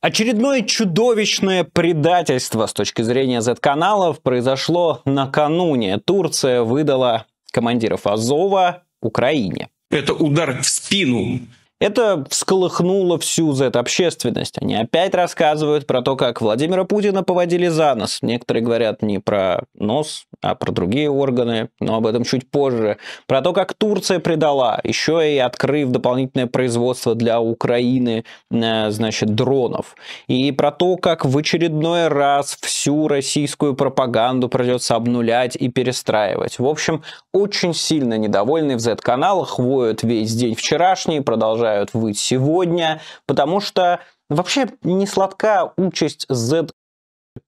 Очередное чудовищное предательство с точки зрения Z-каналов произошло накануне. Турция выдала командиров Азова Украине. Это удар в спину это всколыхнуло всю Z-общественность. Они опять рассказывают про то, как Владимира Путина поводили за нос. Некоторые говорят не про нос, а про другие органы, но об этом чуть позже. Про то, как Турция предала, еще и открыв дополнительное производство для Украины, э, значит, дронов. И про то, как в очередной раз всю российскую пропаганду придется обнулять и перестраивать. В общем, очень сильно недовольны в z канал хвоют весь день вчерашний, продолжают продолжают выть сегодня, потому что Вообще не сладка участь Z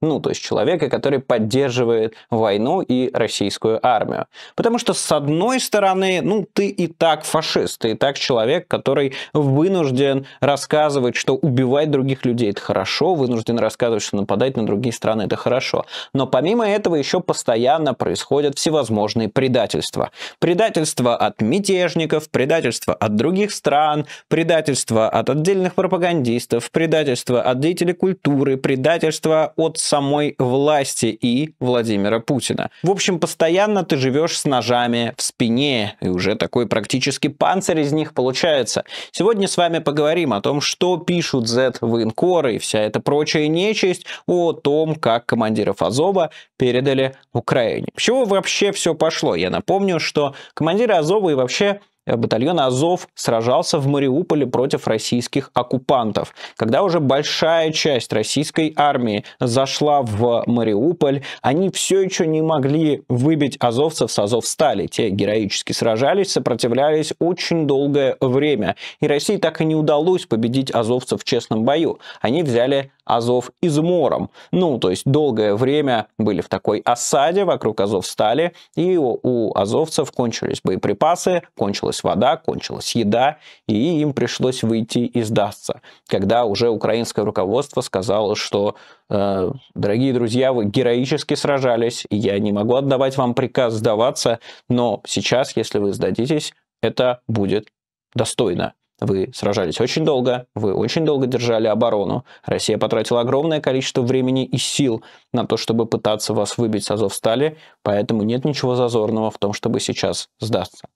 ну, то есть человека, который поддерживает войну и российскую армию. Потому что, с одной стороны, ну, ты и так фашист, ты и так человек, который вынужден рассказывать, что убивать других людей это хорошо, вынужден рассказывать, что нападать на другие страны это хорошо. Но помимо этого еще постоянно происходят всевозможные предательства. Предательство от мятежников, предательство от других стран, предательство от отдельных пропагандистов, предательство от деятелей культуры, предательство от самой власти и Владимира Путина. В общем, постоянно ты живешь с ножами в спине, и уже такой практически панцирь из них получается. Сегодня с вами поговорим о том, что пишут Z-военкоры и вся эта прочая нечисть, о том, как командиров Азова передали Украине. С чего вообще все пошло? Я напомню, что командиры Азова и вообще Э, батальон Азов сражался в Мариуполе против российских оккупантов. Когда уже большая часть российской армии зашла в Мариуполь, они все еще не могли выбить азовцев с Азовстали. Те героически сражались, сопротивлялись очень долгое время. И России так и не удалось победить азовцев в честном бою. Они взяли Азов измором. Ну, то есть долгое время были в такой осаде вокруг Азовстали, и у азовцев кончились боеприпасы, кончилась кончилась вода, кончилась еда, и им пришлось выйти и сдастся. Когда уже украинское руководство сказало, что э, дорогие друзья, вы героически сражались, я не могу отдавать вам приказ сдаваться, но сейчас, если вы сдадитесь, это будет достойно. Вы сражались очень долго, вы очень долго держали оборону. Россия потратила огромное количество времени и сил на то, чтобы пытаться вас выбить с Азов стали. поэтому нет ничего зазорного в том, чтобы сейчас сдаться.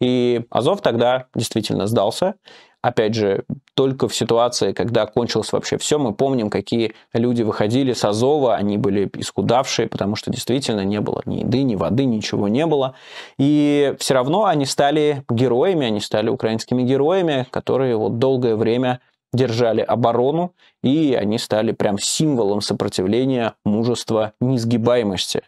И Азов тогда действительно сдался, опять же, только в ситуации, когда кончилось вообще все, мы помним, какие люди выходили с Азова, они были искудавшие, потому что действительно не было ни еды, ни воды, ничего не было. И все равно они стали героями, они стали украинскими героями, которые вот долгое время держали оборону, и они стали прям символом сопротивления, мужества, несгибаемости.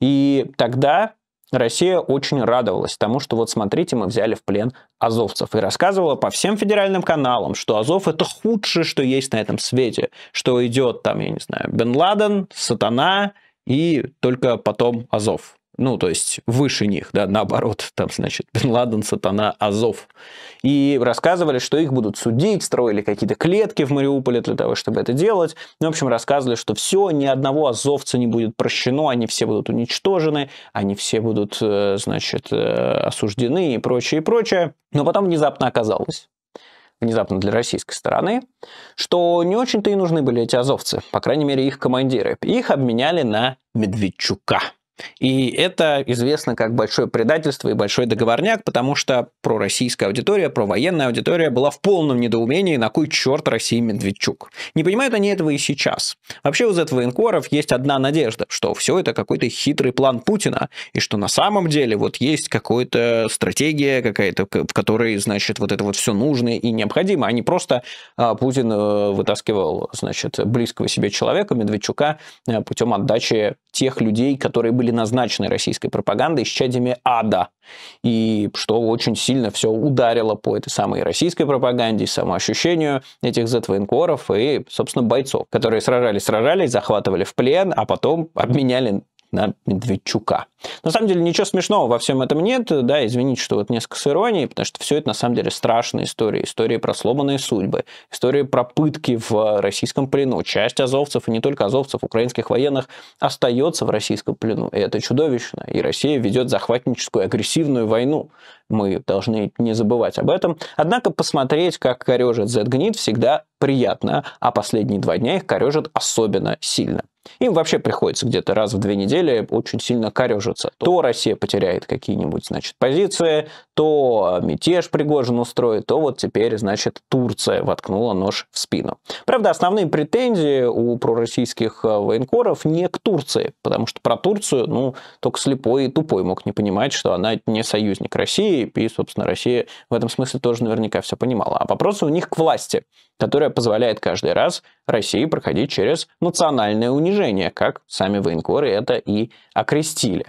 И тогда Россия очень радовалась тому, что вот смотрите, мы взяли в плен азовцев. И рассказывала по всем федеральным каналам, что Азов это худшее, что есть на этом свете. Что идет там, я не знаю, Бен Ладен, Сатана и только потом Азов ну, то есть выше них, да, наоборот, там, значит, Бен Ладен, Сатана, Азов. И рассказывали, что их будут судить, строили какие-то клетки в Мариуполе для того, чтобы это делать. Ну, в общем, рассказывали, что все, ни одного азовца не будет прощено, они все будут уничтожены, они все будут, э, значит, э, осуждены и прочее, и прочее. Но потом внезапно оказалось, внезапно для российской стороны, что не очень-то и нужны были эти азовцы, по крайней мере, их командиры. Их обменяли на Медведчука. И это известно как большое предательство и большой договорняк, потому что пророссийская аудитория, провоенная аудитория была в полном недоумении, на кой черт России Медведчук. Не понимают они этого и сейчас. Вообще у Z-военкоров есть одна надежда, что все это какой-то хитрый план Путина, и что на самом деле вот есть какая-то стратегия какая-то, в которой, значит, вот это вот все нужно и необходимо, а не просто а, Путин э, вытаскивал, значит, близкого себе человека, Медведчука, э, путем отдачи тех людей, которые были назначенной российской пропагандой с чадями ада. И что очень сильно все ударило по этой самой российской пропаганде, самоощущению этих Z-военкоров и, собственно, бойцов, которые сражались-сражались, захватывали в плен, а потом обменяли на Медведчука. На самом деле ничего смешного во всем этом нет, да, извините, что вот несколько с иронией, потому что все это на самом деле страшная история, история про сломанные судьбы, история про пытки в э, российском плену. Часть азовцев, и не только азовцев, украинских военных остается в российском плену, и это чудовищно, и Россия ведет захватническую агрессивную войну. Мы должны не забывать об этом. Однако посмотреть, как корежит Z-гнит, всегда приятно, а последние два дня их корежит особенно сильно. Им вообще приходится где-то раз в две недели очень сильно корежиться. То Россия потеряет какие-нибудь, значит, позиции, то э, мятеж Пригожин устроит, то вот теперь, значит, Турция воткнула нож в спину. Правда, основные претензии у пророссийских э, военкоров не к Турции, потому что про Турцию, ну, только слепой и тупой мог не понимать, что она не союзник России, и, собственно, Россия в этом смысле тоже наверняка все понимала. А вопросы у них к власти, которая позволяет каждый раз России проходить через национальное унижение, как сами военкоры это и окрестили.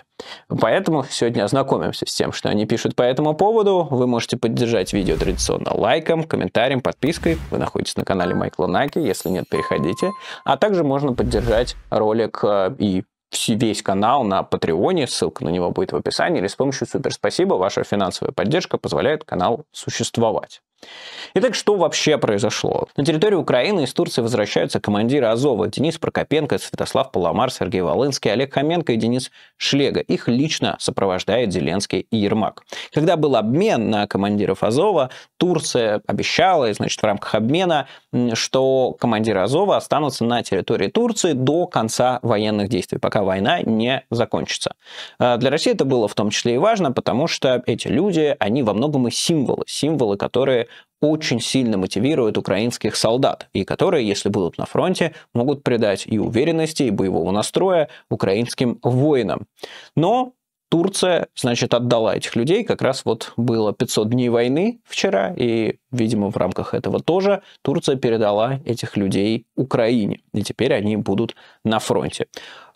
Поэтому сегодня ознакомимся с тем, что они пишут по этому поводу. Вы можете поддержать видео традиционно лайком, комментарием, подпиской. Вы находитесь на канале Майкла Наки, если нет, переходите. А также можно поддержать ролик э, и весь канал на Патреоне, ссылка на него будет в описании, или с помощью Супер Спасибо, ваша финансовая поддержка позволяет каналу существовать. Итак, что вообще произошло? На территории Украины из Турции возвращаются командиры Азова Денис Прокопенко, Святослав Поломар, Сергей Волынский, Олег Хоменко и Денис Шлега. Их лично сопровождает Зеленский и Ермак. Когда был обмен на командиров Азова, Турция обещала, и, значит, в рамках обмена, что командиры Азова останутся на территории Турции до конца военных действий, пока война не закончится. Э, для России это было в том числе и важно, потому что эти люди, они во многом и символы, символы, которые очень сильно мотивирует украинских солдат, и которые, если будут на фронте, могут придать и уверенности, и боевого настроя украинским воинам. Но Турция, значит, отдала этих людей. Как раз вот было 500 дней войны вчера, и, видимо, в рамках этого тоже Турция передала этих людей Украине. И теперь они будут на фронте.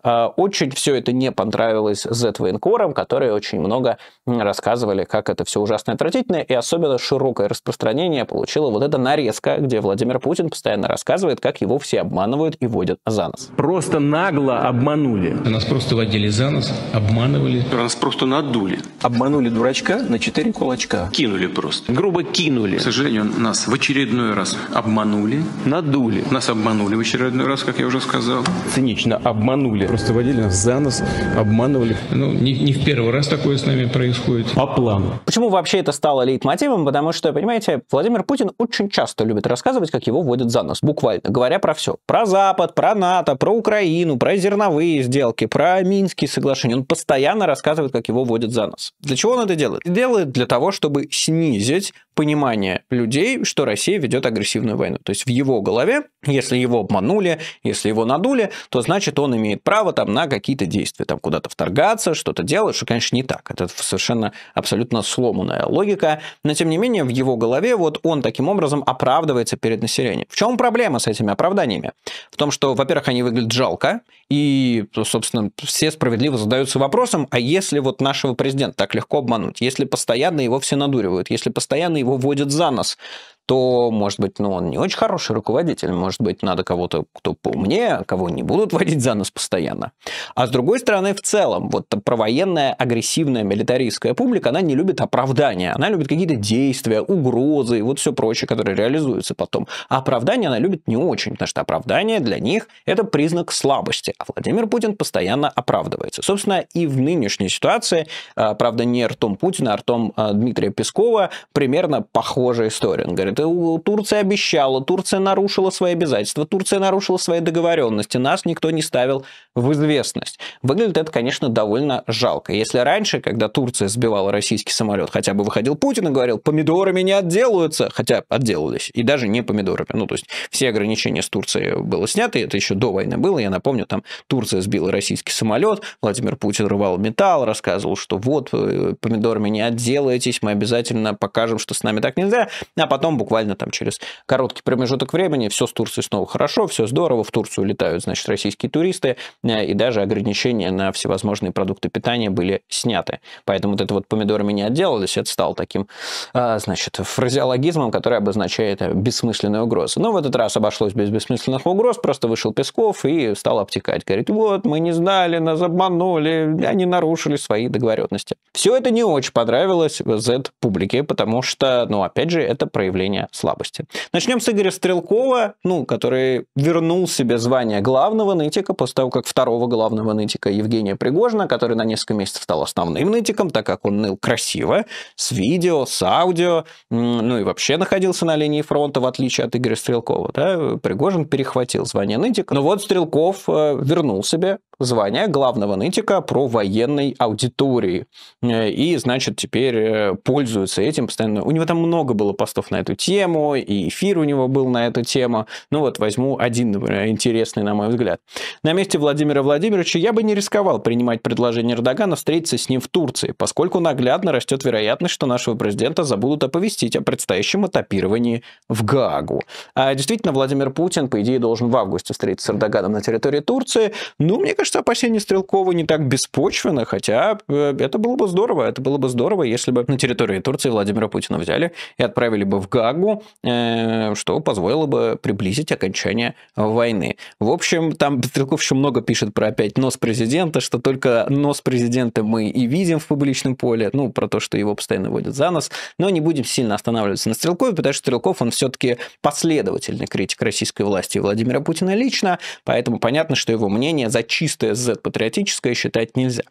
А, очень все это не понравилось Z-военкорам, которые очень много рассказывали, как это все ужасно и отвратительно, и особенно широкое распространение получила вот эта нарезка, где Владимир Путин постоянно рассказывает, как его все обманывают и водят за нос. Просто нагло обманули. Нас просто водили за нос, обманывали. Нас просто надули. Обманули дурачка на четыре кулачка. Кинули просто. Грубо кинули. К сожалению, нас в очередной раз обманули. Надули. Нас обманули в очередной раз, как я уже сказал. Цинично обманули просто водили нас за нос, обманывали. Ну, не, не в первый раз такое с нами происходит. по плану. Почему вообще это стало лейтмотивом? Потому что, понимаете, Владимир Путин очень часто любит рассказывать, как его вводят за нос, буквально, говоря про все. Про Запад, про НАТО, про Украину, про зерновые сделки, про Минские соглашения. Он постоянно рассказывает, как его вводят за нос. Для чего он это делает? Делает для того, чтобы снизить понимание людей, что Россия ведет агрессивную войну. То есть в его голове, если его обманули, если его надули, то значит он имеет право там на какие-то действия, там куда-то вторгаться, что-то делать, что, конечно, не так. Это совершенно абсолютно сломанная логика, но тем не менее в его голове вот он таким образом оправдывается перед населением. В чем проблема с этими оправданиями? В том, что, во-первых, они выглядят жалко, и, собственно, все справедливо задаются вопросом, а если вот нашего президента так легко обмануть, если постоянно его все надуривают, если постоянно его водят за нос то, может быть, ну, он не очень хороший руководитель, может быть, надо кого-то, кто поумнее, а кого не будут водить за нос постоянно. А с другой стороны, в целом, вот провоенная, агрессивная милитаристская публика, она не любит оправдания, она любит какие-то действия, угрозы и вот все прочее, которые реализуются потом. А оправдания она любит не очень, потому что оправдание для них – это признак слабости, а Владимир Путин постоянно оправдывается. Собственно, и в нынешней ситуации, а, правда, не ртом Путина, а ртом а, Дмитрия Пескова, примерно похожая история. Он говорит, это Турция обещала, Турция нарушила свои обязательства, Турция нарушила свои договоренности, нас никто не ставил в известность. Выглядит это, конечно, довольно жалко. Если раньше, когда Турция сбивала российский самолет, хотя бы выходил Путин и говорил, помидорами не отделаются, хотя отделались, и даже не помидорами. Ну, то есть все ограничения с Турцией было снято, это еще до войны было, я напомню, там Турция сбила российский самолет, Владимир Путин рвал металл, рассказывал, что вот, э, помидорами не отделаетесь, мы обязательно покажем, что с нами так нельзя, а потом буквально там через короткий промежуток времени все с Турцией снова хорошо, все здорово, в Турцию летают, значит, российские туристы, э, и даже ограничения на всевозможные продукты питания были сняты. Поэтому вот это вот помидорами не отделались, это стало таким, а, значит, фразеологизмом, который обозначает э, бессмысленную угрозу. Но в этот раз обошлось без бессмысленных угроз, просто вышел Песков и стал обтекать. Говорит, вот, мы не знали, нас обманули, они нарушили свои договоренности. Все это не очень понравилось Z-публике, потому что, ну, опять же, это проявление проявление слабости. Начнем с Игоря Стрелкова, ну, который вернул себе звание главного нытика после того, как второго главного нытика Евгения Пригожина, который на несколько месяцев стал основным нытиком, так как он ныл красиво, с видео, с аудио, ну и вообще находился на линии фронта, в отличие от Игоря Стрелкова. Да? Пригожин перехватил звание нытика. Но вот Стрелков э, вернул себе звание главного нытика про военной аудитории. Э, и, значит, теперь э, пользуется этим постоянно. У него там много было постов на эту тему, и эфир у него был на эту тему. Ну вот возьму один, например, интересный, на мой взгляд. На месте Владимира Владимировича я бы не рисковал принимать предложение Эрдогана встретиться с ним в Турции, поскольку наглядно растет вероятность, что нашего президента забудут оповестить о предстоящем этапировании в Гагу А действительно, Владимир Путин, по идее, должен в августе встретиться с Эрдоганом на территории Турции. Ну, мне кажется, кажется, опасения Стрелкова не так беспочвенно, хотя э, это было бы здорово. Это было бы здорово, если бы на территории Турции Владимира Путина взяли и отправили бы в Гагу, э, что позволило бы приблизить окончание войны. В общем, там Стрелков еще много пишет про опять нос президента, что только нос президента мы и видим в публичном поле, ну, про то, что его постоянно водят за нос, но не будем сильно останавливаться на Стрелкове, потому что Стрелков, он все-таки последовательный критик российской власти Владимира Путина лично, поэтому понятно, что его мнение зачислено чистое Z-патриотическое считать нельзя.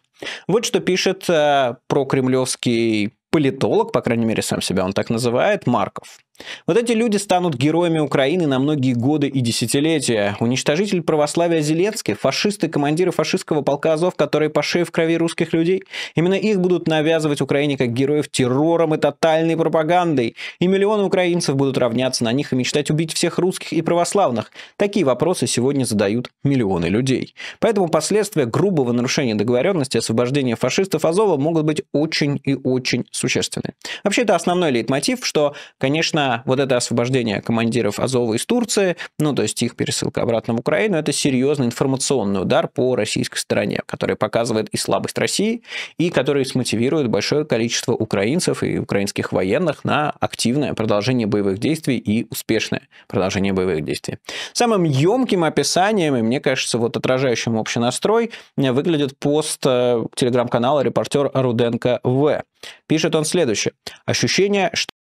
Вот что пишет э, про кремлевский политолог, по крайней мере, сам себя он так называет, Марков. Вот эти люди станут героями Украины на многие годы и десятилетия. Уничтожитель православия Зеленский, фашисты, командиры фашистского полка Азов, которые по шее в крови русских людей, именно их будут навязывать Украине как героев террором и тотальной пропагандой. И миллионы украинцев будут равняться на них и мечтать убить всех русских и православных. Такие вопросы сегодня задают миллионы людей. Поэтому последствия грубого нарушения договоренности освобождения фашистов Азова могут быть очень и очень существенны. Вообще, это основной лейтмотив, что, конечно, вот это освобождение командиров Азова из Турции, ну, то есть их пересылка обратно в Украину, это серьезный информационный удар по российской стороне, который показывает и слабость России, и который смотивирует большое количество украинцев и украинских военных на активное продолжение боевых действий и успешное продолжение боевых действий. Самым емким описанием, и мне кажется, вот отражающим общий настрой, выглядит пост э, телеграм-канала репортер Руденко В. Пишет он следующее. Ощущение, что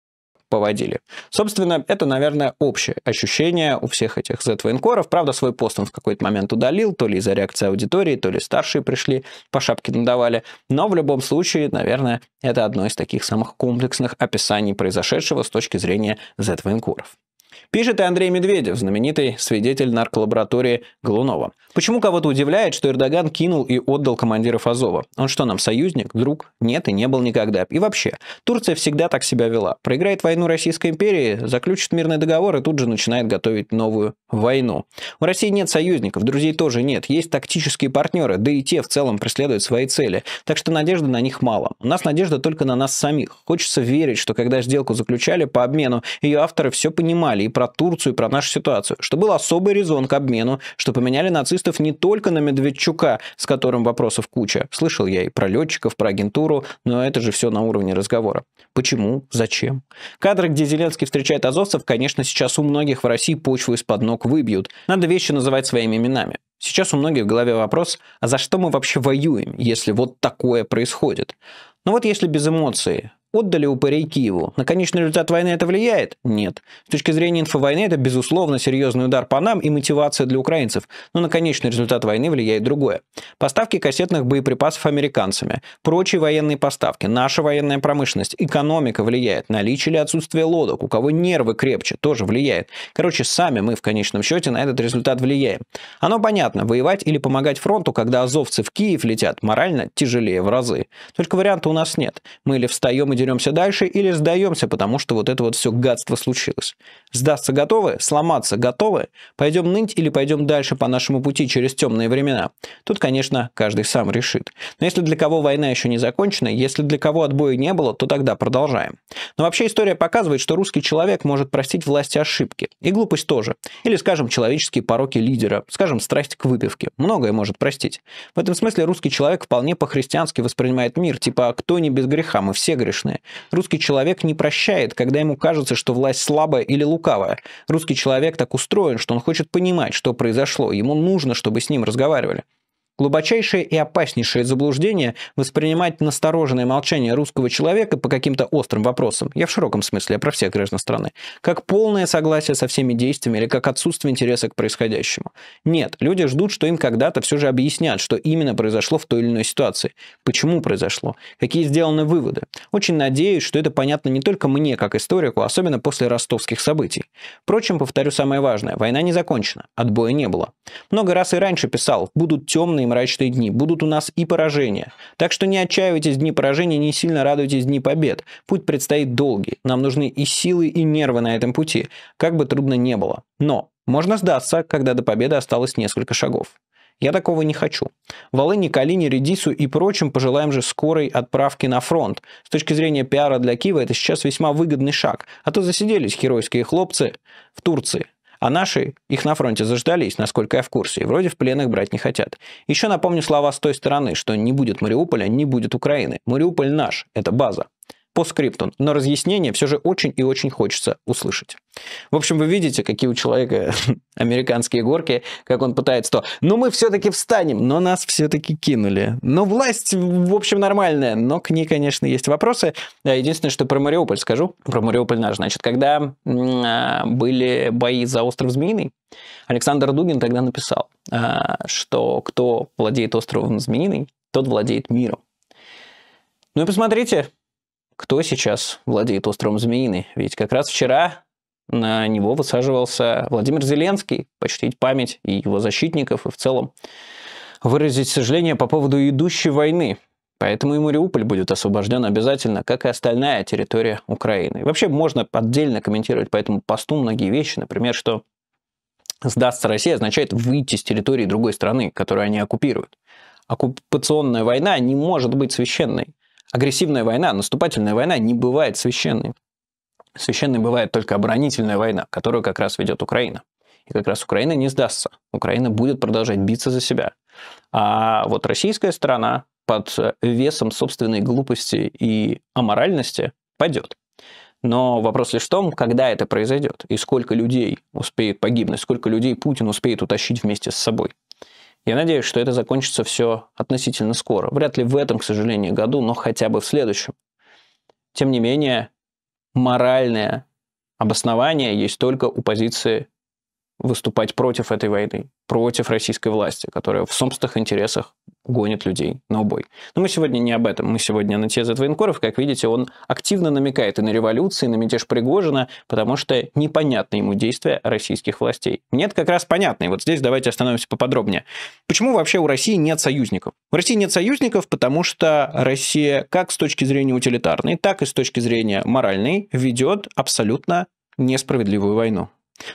поводили. Собственно, это, наверное, общее ощущение у всех этих Z-военкоров. Правда, свой пост он в какой-то момент удалил, то ли из-за реакции аудитории, то ли старшие пришли, по шапке надавали. Но в любом случае, наверное, это одно из таких самых комплексных описаний произошедшего с точки зрения Z-военкоров. Пишет и Андрей Медведев, знаменитый свидетель нарколаборатории Голунова. Почему кого-то удивляет, что Эрдоган кинул и отдал командиров Азова? Он что, нам союзник, друг? Нет и не был никогда. И вообще, Турция всегда так себя вела. Проиграет войну Российской империи, заключит мирный договор и тут же начинает готовить новую войну. У России нет союзников, друзей тоже нет. Есть тактические партнеры, да и те в целом преследуют свои цели. Так что надежды на них мало. У нас надежда только на нас самих. Хочется верить, что когда сделку заключали по обмену, ее авторы все понимали Сомали, и про Турцию, и про нашу ситуацию, что был особый резон к обмену, что поменяли нацистов не только на Медведчука, с которым вопросов куча. Слышал я и про летчиков, про агентуру, но это же все на уровне разговора. Почему? Зачем? Кадры, где Зеленский встречает азовцев, конечно, сейчас у многих в России почву из-под ног выбьют. Надо вещи называть своими именами. Сейчас у многих в голове вопрос, а за что мы вообще воюем, если вот такое происходит? Но ну вот если без эмоций, Отдали упырей Киеву. На конечный результат войны это влияет? Нет. С точки зрения инфовойны это, безусловно, серьезный удар по нам и мотивация для украинцев. Но на конечный результат войны влияет другое. Поставки кассетных боеприпасов американцами, прочие военные поставки, наша военная промышленность, экономика влияет, наличие или отсутствие лодок, у кого нервы крепче, тоже влияет. Короче, сами мы в конечном счете на этот результат влияем. Оно понятно, воевать или помогать фронту, когда азовцы в Киев летят, морально тяжелее в разы. Только варианта у нас нет. Мы или встаем и деремся дальше, или сдаемся, потому что вот это вот все гадство случилось. Сдаться готовы, сломаться готовы, пойдем ныть или пойдем дальше по нашему пути через темные времена. Тут, конечно, каждый сам решит. Но если для кого война еще не закончена, если для кого отбоя не было, то тогда продолжаем. Но вообще история показывает, что русский человек может простить власти ошибки. И глупость тоже. Или, скажем, человеческие пороки лидера, скажем, страсть к выпивке. Многое может простить. В этом смысле русский человек вполне по-христиански воспринимает мир, типа «А «кто не без греха, мы все грешны» интересное. Русский человек не прощает, когда ему кажется, что власть слабая или лукавая. Русский человек так устроен, что он хочет понимать, что произошло. Ему нужно, чтобы с ним разговаривали. Глубочайшее и опаснейшее заблуждение воспринимать настороженное молчание русского человека по каким-то острым вопросам, я в широком смысле, а про всех граждан страны, как полное согласие со всеми действиями или как отсутствие интереса к происходящему. Нет, люди ждут, что им когда-то все же объяснят, что именно произошло в той или иной ситуации, почему произошло, какие сделаны выводы. Очень надеюсь, что это понятно не только мне, как историку, а особенно после ростовских событий. Впрочем, повторю самое важное, война не закончена, отбоя не было. Много раз и раньше писал, будут темные мрачные дни. Будут у нас и поражения. Так что не отчаивайтесь дни поражения, не сильно радуйтесь дни побед. Путь предстоит долгий. Нам нужны и силы, и нервы на этом пути, как бы трудно не было. Но можно сдаться, когда до победы осталось несколько шагов. Я такого не хочу. Волыни, Калине, Редису и прочим пожелаем же скорой отправки на фронт. С точки зрения пиара для Киева это сейчас весьма выгодный шаг, а то засиделись геройские хлопцы в Турции. А наши их на фронте заждались, насколько я в курсе, и вроде в пленных брать не хотят. Еще напомню слова с той стороны, что не будет Мариуполя, не будет Украины. Мариуполь наш, это база по скрипту. Но разъяснение все же очень и очень хочется услышать. В общем, вы видите, какие у человека американские горки, как он пытается то. Но «Ну, мы все-таки встанем, но нас все-таки кинули. Но ну, власть, в общем, нормальная, но к ней, конечно, есть вопросы. Э, единственное, что про Мариуполь скажу. Про Мариуполь наш. Значит, когда а, были бои за остров Змеиный, Александр Дугин тогда написал, а, что кто владеет островом Змеиный, тот владеет миром. Ну и посмотрите, кто сейчас владеет островом Змеиный. Ведь как раз вчера на него высаживался Владимир Зеленский, почтить память и его защитников, и в целом выразить сожаление по поводу идущей войны. Поэтому и Мариуполь будет освобожден обязательно, как и остальная территория Украины. И вообще можно отдельно комментировать по этому посту многие вещи. Например, что сдастся Россия означает выйти с территории другой страны, которую они оккупируют. Оккупационная война не может быть священной агрессивная война, наступательная война не бывает священной. Священной бывает только оборонительная война, которую как раз ведет Украина. И как раз Украина не сдастся. Украина будет продолжать биться за себя. А вот российская сторона под весом собственной глупости и аморальности падет. Но вопрос лишь в том, когда это произойдет и сколько людей успеет погибнуть, сколько людей Путин успеет утащить вместе с собой. Я надеюсь, что это закончится все относительно скоро. Вряд ли в этом, к сожалению, году, но хотя бы в следующем. Тем не менее, моральное обоснование есть только у позиции выступать против этой войны, против российской власти, которая в собственных интересах гонит людей на убой. Но мы сегодня не об этом, мы сегодня на тезе военкоров. Как видите, он активно намекает и на революции, и на мятеж Пригожина, потому что непонятны ему действия российских властей. Нет, как раз понятно, и вот здесь давайте остановимся поподробнее. Почему вообще у России нет союзников? У России нет союзников, потому что Россия как с точки зрения утилитарной, так и с точки зрения моральной ведет абсолютно несправедливую войну.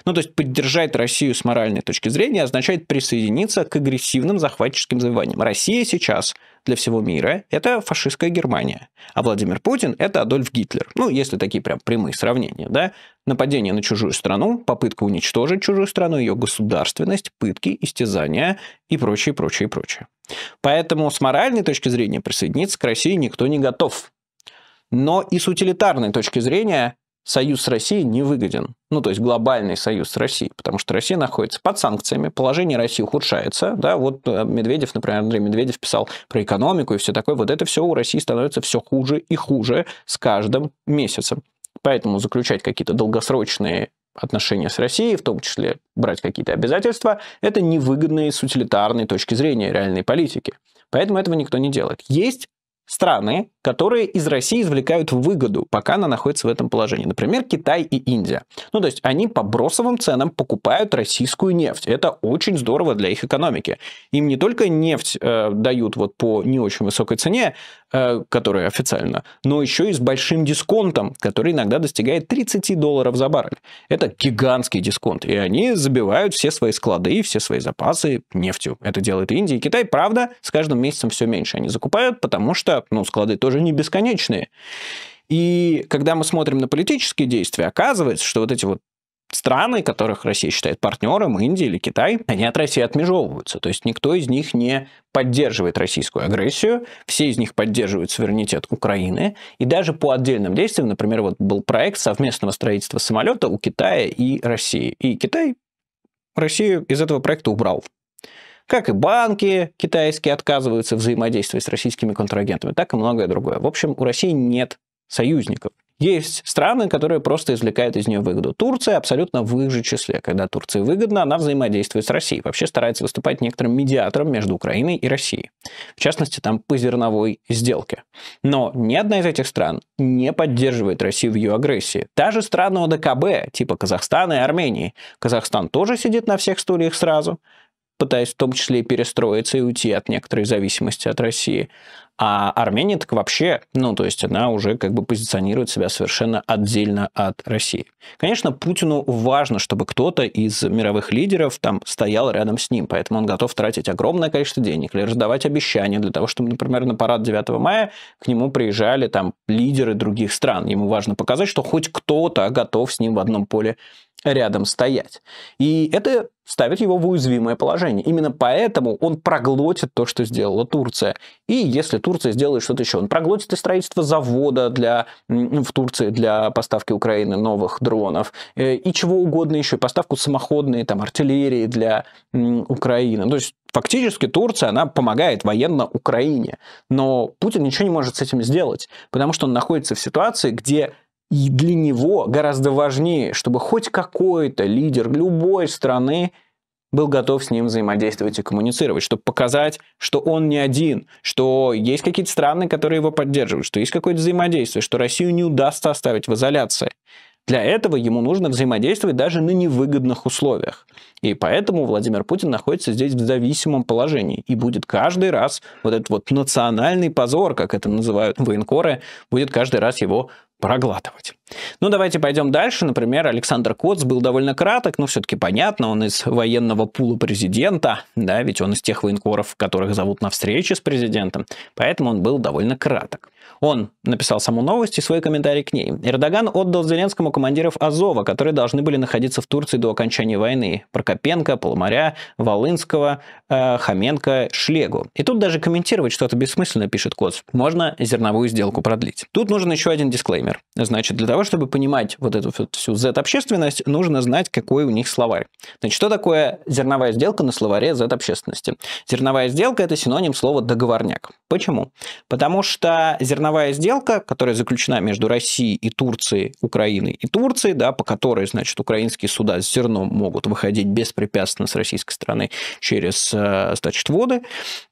Ну, то есть поддержать Россию с моральной точки зрения означает присоединиться к агрессивным захватческим завоеваниям. Россия сейчас для всего мира – это фашистская Германия, а Владимир Путин – это Адольф Гитлер. Ну, если такие прям прямые сравнения, да? Нападение на чужую страну, попытка уничтожить чужую страну, ее государственность, пытки, истязания и прочее, прочее, прочее. Поэтому с моральной точки зрения присоединиться к России никто не готов. Но и с утилитарной точки зрения союз с Россией невыгоден. Ну, то есть глобальный союз с Россией, потому что Россия находится под санкциями, положение России ухудшается. Да, вот э, Медведев, например, Андрей Медведев писал про экономику и все такое. Вот это все у России становится все хуже и хуже с каждым месяцем. Поэтому заключать какие-то долгосрочные отношения с Россией, в том числе брать какие-то обязательства, это невыгодные с утилитарной точки зрения реальной политики. Поэтому этого никто не делает. Есть страны, которые из России извлекают выгоду, пока она находится в этом положении. Например, Китай и Индия. Ну, то есть они по бросовым ценам покупают российскую нефть. Это очень здорово для их экономики. Им не только нефть э, дают вот по не очень высокой цене, э, которая официально, но еще и с большим дисконтом, который иногда достигает 30 долларов за баррель. Это гигантский дисконт. И они забивают все свои склады, и все свои запасы нефтью. Это делает Индия, и Китай. Правда, с каждым месяцем все меньше они закупают, потому что ну, склады тоже же не бесконечные. И когда мы смотрим на политические действия, оказывается, что вот эти вот страны, которых Россия считает партнером, Индия или Китай, они от России отмежевываются. То есть никто из них не поддерживает российскую агрессию, все из них поддерживают суверенитет Украины. И даже по отдельным действиям, например, вот был проект совместного строительства самолета у Китая и России. И Китай Россию из этого проекта убрал. Как и банки китайские отказываются взаимодействовать с российскими контрагентами, так и многое другое. В общем, у России нет союзников. Есть страны, которые просто извлекают из нее выгоду. Турция абсолютно в их же числе. Когда Турции выгодно, она взаимодействует с Россией. Вообще старается выступать некоторым медиатором между Украиной и Россией. В частности, там по зерновой сделке. Но ни одна из этих стран не поддерживает Россию в ее агрессии. Даже страны ОДКБ, типа Казахстана и Армении. Казахстан тоже сидит на всех стульях сразу пытаясь в том числе перестроиться и уйти от некоторой зависимости от России. А Армения так вообще, ну, то есть она уже как бы позиционирует себя совершенно отдельно от России. Конечно, Путину важно, чтобы кто-то из мировых лидеров там стоял рядом с ним, поэтому он готов тратить огромное количество денег или раздавать обещания для того, чтобы, например, на парад 9 мая к нему приезжали там лидеры других стран. Ему важно показать, что хоть кто-то готов с ним в одном поле рядом стоять. И это ставит его в уязвимое положение. Именно поэтому он проглотит то, что сделала Турция. И если Турция сделает что-то еще, он проглотит и строительство завода для, ну, в Турции для поставки Украины новых дронов, э, и чего угодно еще, поставку самоходной там, артиллерии для Украины. То есть фактически Турция, она помогает военно Украине. Но Путин ничего не может с этим сделать, потому что он находится в ситуации, где и для него гораздо важнее, чтобы хоть какой-то лидер любой страны был готов с ним взаимодействовать и коммуницировать, чтобы показать, что он не один, что есть какие-то страны, которые его поддерживают, что есть какое-то взаимодействие, что Россию не удастся оставить в изоляции. Для этого ему нужно взаимодействовать даже на невыгодных условиях. И поэтому Владимир Путин находится здесь в зависимом положении. И будет каждый раз вот этот вот национальный позор, как это называют военкоры, будет каждый раз его проглатывать. Ну, давайте пойдем дальше. Например, Александр Коц был довольно краток, но все-таки понятно, он из военного пула президента, да, ведь он из тех военкоров, которых зовут на встречи с президентом, поэтому он был довольно краток. Он написал саму новость и свой комментарий к ней. Эрдоган отдал Зеленскому командиров Азова, которые должны были находиться в Турции до окончания войны. Прокопенко, Полмаря, Волынского, э, Хоменко, Шлегу. И тут даже комментировать что-то бессмысленно, пишет Коц. Можно зерновую сделку продлить. Тут нужен еще один дисклеймер. Значит, для того, чтобы понимать вот эту вот всю Z-общественность, нужно знать, какой у них словарь. Значит, что такое зерновая сделка на словаре Z-общественности? Зерновая сделка – это синоним слова «договорняк». Почему? Потому что зерновая зерновая сделка, которая заключена между Россией и Турцией, Украиной и Турцией, да, по которой, значит, украинские суда с зерном могут выходить беспрепятственно с российской стороны через, э, значит, воды.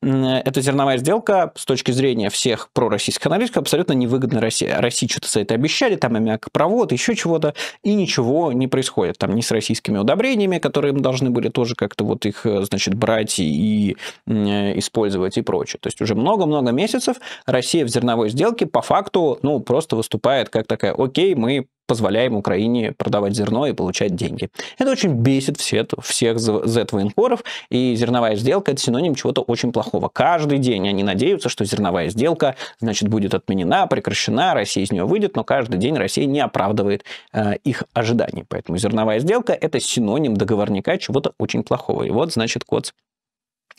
Эта зерновая сделка с точки зрения всех пророссийских аналитиков абсолютно невыгодна России. России что-то за это обещали, там аммиакопровод, еще чего-то, и ничего не происходит. Там ни с российскими удобрениями, которые им должны были тоже как-то вот их, э, значит, брать и использовать и прочее. То есть уже много-много месяцев Россия в зерновой сделке сделки по факту, ну, просто выступает как такая, окей, мы позволяем Украине продавать зерно и получать деньги. Это очень бесит все, всех Z-военкоров, и зерновая сделка это синоним чего-то очень плохого. Каждый день они надеются, что зерновая сделка, значит, будет отменена, прекращена, Россия из нее выйдет, но каждый день Россия не оправдывает э, их ожиданий. Поэтому зерновая сделка это синоним договорника чего-то очень плохого. И вот, значит, Коц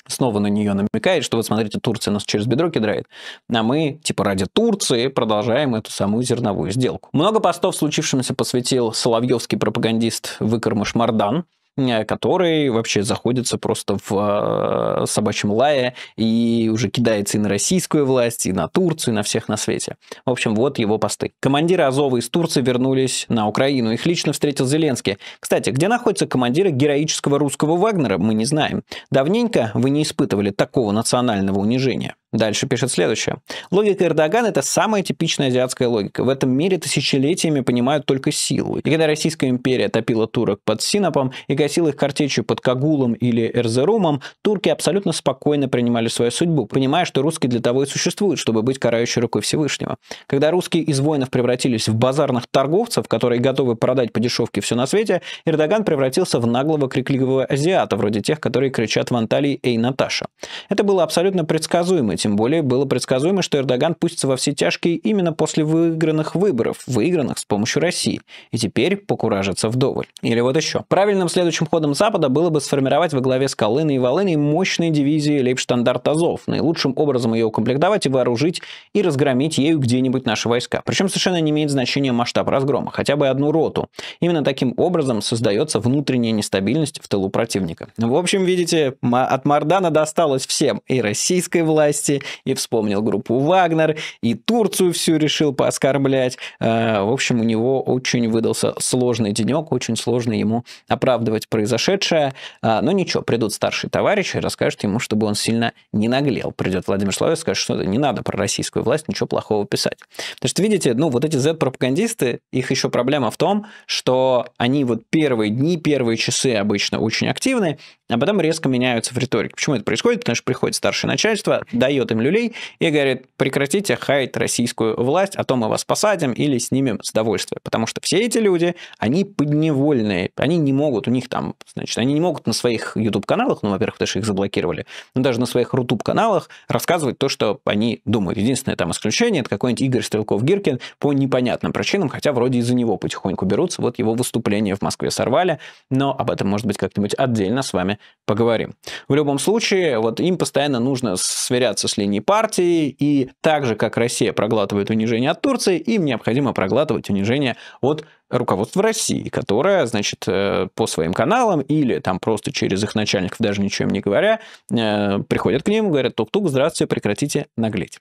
снова на нее намекает, что вот смотрите, Турция нас через бедро кидает, а мы, типа, ради Турции продолжаем эту самую зерновую сделку. Много постов случившемуся посвятил соловьевский пропагандист Выкормыш Мардан, Э, который вообще заходится просто в э, собачьем лае и уже кидается и на российскую власть, и на Турцию, и на всех на свете. В общем, вот его посты. Командиры Азова из Турции вернулись на Украину. Их лично встретил Зеленский. Кстати, где находится командиры героического русского Вагнера, мы не знаем. Давненько вы не испытывали такого национального унижения. Дальше пишет следующее. Логика Эрдогана – это самая типичная азиатская логика. В этом мире тысячелетиями понимают только силу. И когда Российская империя топила турок под Синопом и гасила их картечью под Кагулом или Эрзерумом, турки абсолютно спокойно принимали свою судьбу, понимая, что русские для того и существуют, чтобы быть карающей рукой Всевышнего. Когда русские из воинов превратились в базарных торговцев, которые готовы продать по дешевке все на свете, Эрдоган превратился в наглого крикливого азиата, вроде тех, которые кричат в Анталии «Эй, Наташа!». Это было абсолютно предсказуемо, тем более было предсказуемо, что Эрдоган пустится во все тяжкие именно после выигранных выборов, выигранных с помощью России, и теперь покуражится вдоволь. Или вот еще. Правильным следующим ходом Запада было бы сформировать во главе с Колыной и Волыной мощные дивизии лейбштандарт Азов, наилучшим образом ее укомплектовать и вооружить и разгромить ею где-нибудь наши войска. Причем совершенно не имеет значения масштаб разгрома, хотя бы одну роту. Именно таким образом создается внутренняя нестабильность в тылу противника. В общем, видите, от Мардана досталось всем, и российской власти, власти, и вспомнил группу Вагнер, и Турцию всю решил пооскорблять. Э, в общем, у него очень выдался сложный денек, очень сложно ему оправдывать произошедшее. Э, но ничего, придут старшие товарищи и расскажут ему, чтобы он сильно не наглел. Придет Владимир Соловьев и скажет, что не надо про российскую власть ничего плохого писать. Потому что, видите, ну вот эти Z-пропагандисты, их еще проблема в том, что они вот первые дни, первые часы обычно очень активны, а потом резко меняются в риторике. Почему это происходит? Потому что приходит старшее начальство, дает им люлей и говорит, прекратите хаять российскую власть, а то мы вас посадим или снимем с довольствия. Потому что все эти люди, они подневольные, они не могут, у них там, значит, они не могут на своих YouTube-каналах, ну, во-первых, потому что их заблокировали, но даже на своих YouTube-каналах рассказывать то, что они думают. Единственное там исключение, это какой-нибудь Игорь Стрелков-Гиркин по непонятным причинам, хотя вроде из-за него потихоньку берутся, вот его выступление в Москве сорвали, но об этом, может быть, как-нибудь отдельно с вами поговорим. В любом случае, вот им постоянно нужно сверяться с линией партии, и так же, как Россия проглатывает унижение от Турции, им необходимо проглатывать унижение от руководства России, которое, значит, э, по своим каналам или там просто через их начальников, даже ничем не говоря, э, приходят к ним, и говорят, тук-тук, здравствуйте, прекратите наглеть.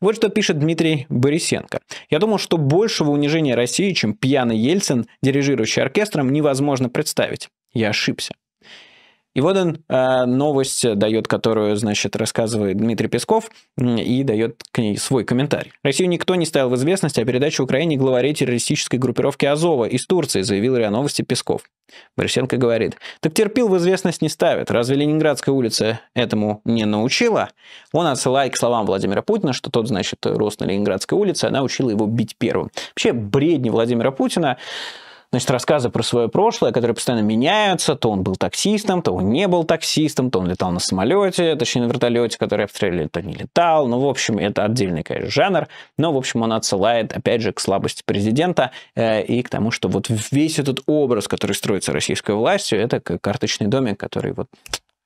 Вот что пишет Дмитрий Борисенко. «Я думал, что большего унижения России, чем пьяный Ельцин, дирижирующий оркестром, невозможно представить. Я ошибся. И вот он э, новость дает, которую, значит, рассказывает Дмитрий Песков и дает к ней свой комментарий. Россию никто не ставил в известность о передаче Украине главарей террористической группировки Азова из Турции, заявил РИА Новости Песков. Борисенко говорит, так терпил в известность не ставит, разве Ленинградская улица этому не научила? Он отсылает к словам Владимира Путина, что тот, значит, рос на Ленинградской улице, она учила его бить первым. Вообще, бредни Владимира Путина значит, рассказы про свое прошлое, которые постоянно меняются. То он был таксистом, то он не был таксистом, то он летал на самолете, точнее, на вертолете, который обстреляли, то не летал. Ну, в общем, это отдельный, конечно, жанр. Но, в общем, он отсылает, опять же, к слабости президента э, и к тому, что вот весь этот образ, который строится российской властью, это карточный домик, который вот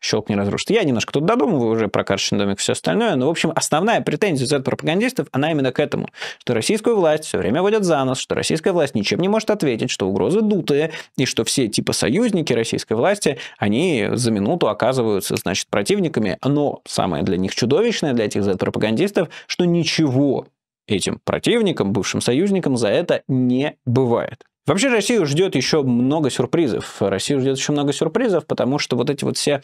щелк не разрушит. Я немножко тут додумываю уже про карточный домик и все остальное, но, в общем, основная претензия Z пропагандистов, она именно к этому, что российскую власть все время водят за нос, что российская власть ничем не может ответить, что угрозы дутые, и что все типа союзники российской власти, они за минуту оказываются, значит, противниками, но самое для них чудовищное, для этих Z-пропагандистов, что ничего этим противникам, бывшим союзникам за это не бывает. Вообще Россию ждет еще много сюрпризов. Россию ждет еще много сюрпризов, потому что вот эти вот все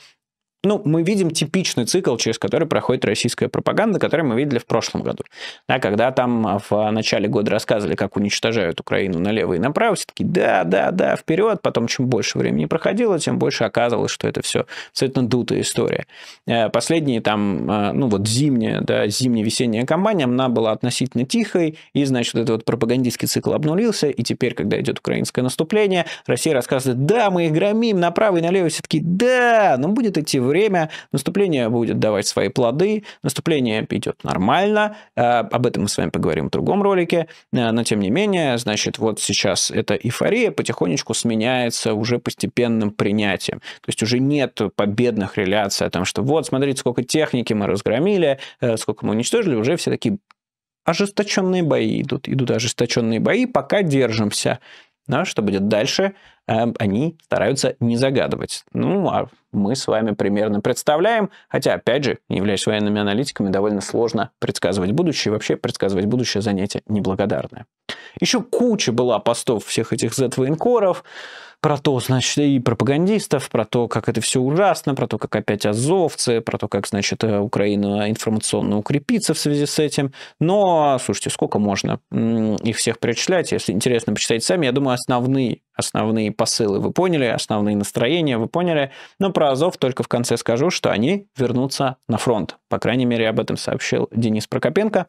ну, мы видим типичный цикл, через который проходит российская пропаганда, который мы видели в прошлом году. Да, когда там а, в начале года рассказывали, как уничтожают Украину налево и направо, все такие, да, да, да, вперед. Потом, чем больше времени проходило, тем больше оказывалось, что это все абсолютно дутая история. Э, последние там, а, ну, вот зимняя, да, зимне-весенняя кампания, она была относительно тихой, и, значит, этот вот пропагандистский цикл обнулился, и теперь, когда идет украинское наступление, Россия рассказывает, да, мы их громим направо и налево, все таки да, ну, будет идти в время, наступление будет давать свои плоды, наступление идет нормально, э, об этом мы с вами поговорим в другом ролике, э, но тем не менее, значит, вот сейчас эта эйфория потихонечку сменяется уже постепенным принятием, то есть уже нет победных реляций о том, что вот, смотрите, сколько техники мы разгромили, э, сколько мы уничтожили, уже все такие ожесточенные бои идут. Идут ожесточенные бои, пока держимся. Но что будет дальше, э, они стараются не загадывать. Ну, а мы с вами примерно представляем, хотя, опять же, являясь военными аналитиками, довольно сложно предсказывать будущее, и вообще предсказывать будущее занятие неблагодарное. Еще куча была постов всех этих Z-военкоров, про то, значит, и пропагандистов, про то, как это все ужасно, про то, как опять азовцы, про то, как, значит, э, Украина информационно укрепится в связи с этим. Но, слушайте, сколько можно их всех перечислять? Если интересно, почитайте сами. Я думаю, основные, основные посылы вы поняли, основные настроения вы поняли. Но про Азов только в конце скажу, что они вернутся на фронт. По крайней мере, об этом сообщил Денис Прокопенко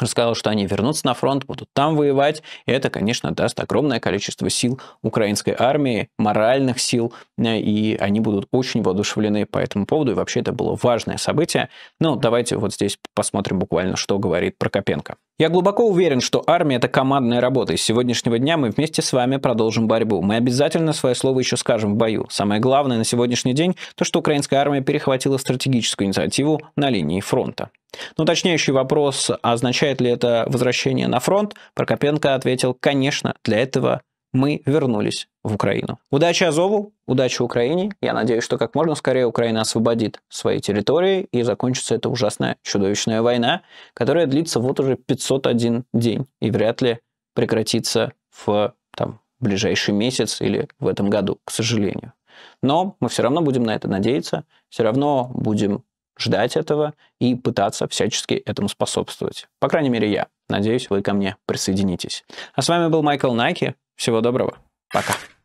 рассказал, что они вернутся на фронт, будут там воевать, и это, конечно, даст огромное количество сил украинской армии, моральных сил, э, и они будут очень воодушевлены по этому поводу, и вообще это было важное событие. Ну, давайте вот здесь посмотрим буквально, что говорит Прокопенко. Я глубоко уверен, что армия – это командная работа, и с сегодняшнего дня мы вместе с вами продолжим борьбу. Мы обязательно свое слово еще скажем в бою. Самое главное на сегодняшний день – то, что украинская армия перехватила стратегическую инициативу на линии фронта. Но уточняющий вопрос, а означает ли это возвращение на фронт, Прокопенко ответил, конечно, для этого мы вернулись в Украину. Удачи Азову, удачи Украине. Я надеюсь, что как можно скорее Украина освободит свои территории и закончится эта ужасная чудовищная война, которая длится вот уже 501 день и вряд ли прекратится в там, ближайший месяц или в этом году, к сожалению. Но мы все равно будем на это надеяться, все равно будем ждать этого и пытаться всячески этому способствовать. По крайней мере, я. Надеюсь, вы ко мне присоединитесь. А с вами был Майкл Найки. Всего доброго. Пока.